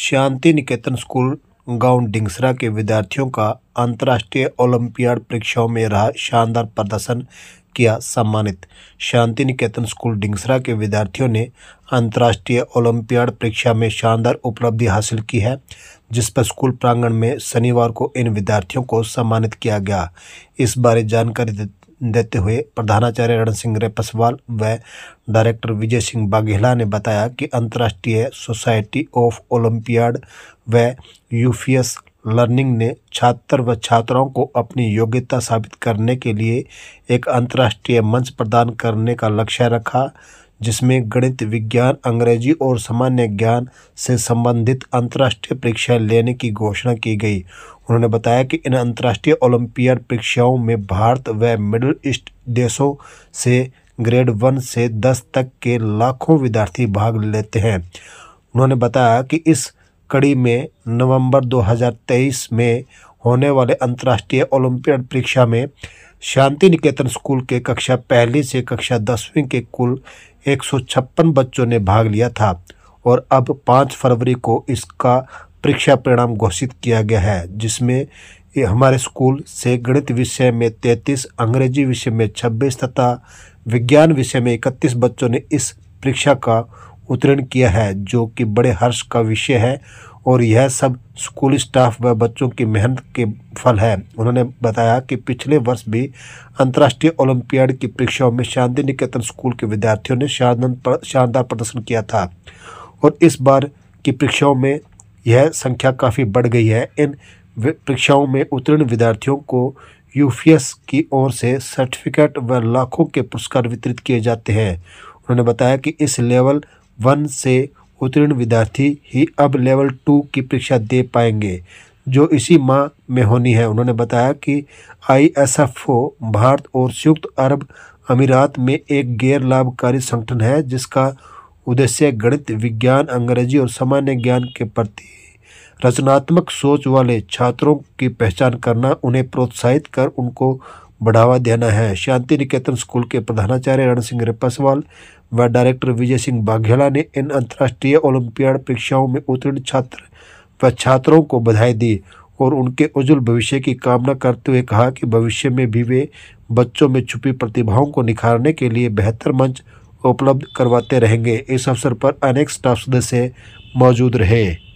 शांति निकेतन school गांव डिंगसरा के विद्यार्थियों का अंतर्राष्ट्रीय ओलंपियाड परीक्षाओं में रहा शानदार प्रदर्शन किया सम्मानित शांति निकेतन स्कूल डिंगसरा के विद्यार्थियों ने अंतर्राष्ट्रीय ओलंपियाड परीक्षा में शानदार उपलब्धि हासिल की है जिस पर स्कूल प्रांगण में शनिवार को इन विद्यार्थियों को सम्मानित किया गया इस बारे जानकारी देते हुए प्रधानाचार्य रण सिंह रेपसवाल व डायरेक्टर विजय सिंह बाघेला ने बताया कि अंतर्राष्ट्रीय सोसाइटी ऑफ ओलंपियाड व यूफियस लर्निंग ने छात्र व छात्राओं को अपनी योग्यता साबित करने के लिए एक अंतर्राष्ट्रीय मंच प्रदान करने का लक्ष्य रखा जिसमें गणित विज्ञान अंग्रेजी और सामान्य ज्ञान से संबंधित अंतर्राष्ट्रीय परीक्षाएं लेने की घोषणा की गई उन्होंने बताया कि इन अंतर्राष्ट्रीय ओलंपियाड परीक्षाओं में भारत व मिडिल ईस्ट देशों से ग्रेड वन से दस तक के लाखों विद्यार्थी भाग लेते हैं उन्होंने बताया कि इस कड़ी में नवंबर 2023 में होने वाले अंतर्राष्ट्रीय ओलंपियाड परीक्षा में शांति निकेतन स्कूल के कक्षा पहली से कक्षा दसवीं के कुल 156 बच्चों ने भाग लिया था और अब 5 फरवरी को इसका परीक्षा परिणाम घोषित किया गया है जिसमें हमारे स्कूल से गणित विषय में 33, अंग्रेजी विषय में 26 तथा विज्ञान विषय में 31 बच्चों ने इस परीक्षा का उत्तीर्ण किया है जो कि बड़े हर्ष का विषय है और यह सब स्कूल स्टाफ व बच्चों की मेहनत के फल है उन्होंने बताया कि पिछले वर्ष भी अंतर्राष्ट्रीय ओलंपियाड की परीक्षाओं में शांति निकेतन स्कूल के विद्यार्थियों ने शानदार प्रदर्शन किया था और इस बार की परीक्षाओं में यह संख्या काफ़ी बढ़ गई है इन परीक्षाओं में उत्तीर्ण विद्यार्थियों को यूफीएस की ओर से सर्टिफिकेट व लाखों के पुरस्कार वितरित किए जाते हैं उन्होंने बताया कि इस लेवल वन से उत्तीर्ण विद्यार्थी ही अब लेवल टू की परीक्षा दे पाएंगे जो इसी माह में होनी है उन्होंने बताया कि आईएसएफओ भारत और संयुक्त अरब अमीरात में एक गैर लाभकारी संगठन है जिसका उद्देश्य गणित विज्ञान अंग्रेजी और सामान्य ज्ञान के प्रति रचनात्मक सोच वाले छात्रों की पहचान करना उन्हें प्रोत्साहित कर उनको बढ़ावा देना है शांति निकेतन स्कूल के प्रधानाचार्य रण सिंह रेपासवाल व डायरेक्टर विजय सिंह बाघेला ने इन अंतर्राष्ट्रीय ओलंपियाड परीक्षाओं में उत्तीर्ण छात्र व छात्रों को बधाई दी और उनके उज्जवल भविष्य की कामना करते हुए कहा कि भविष्य में भी वे बच्चों में छुपी प्रतिभाओं को निखारने के लिए बेहतर मंच उपलब्ध करवाते रहेंगे इस अवसर पर अनेक स्टाफ सदस्य मौजूद रहे